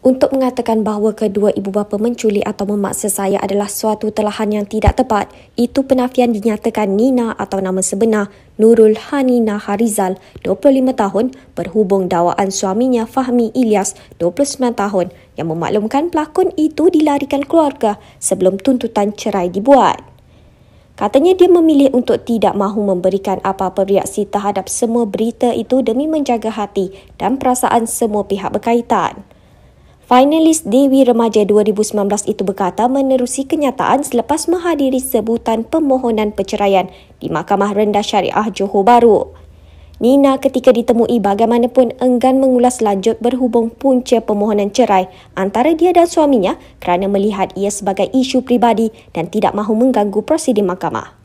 Untuk mengatakan bahawa kedua ibu bapa menculik atau memaksa saya adalah suatu telahan yang tidak tepat, itu penafian dinyatakan Nina atau nama sebenar Nurul Hanina Harizal, 25 tahun, berhubung dakwaan suaminya Fahmi Ilyas, 29 tahun, yang memaklumkan pelakon itu dilarikan keluarga sebelum tuntutan cerai dibuat. Katanya dia memilih untuk tidak mahu memberikan apa-apa reaksi terhadap semua berita itu demi menjaga hati dan perasaan semua pihak berkaitan. Finalis Dewi Remaja 2019 itu berkata menerusi kenyataan selepas menghadiri sebutan permohonan perceraian di Mahkamah Rendah Syariah Johor Bahru. Nina ketika ditemui bagaimanapun enggan mengulas lanjut berhubung punca permohonan cerai antara dia dan suaminya kerana melihat ia sebagai isu pribadi dan tidak mahu mengganggu prosedur mahkamah.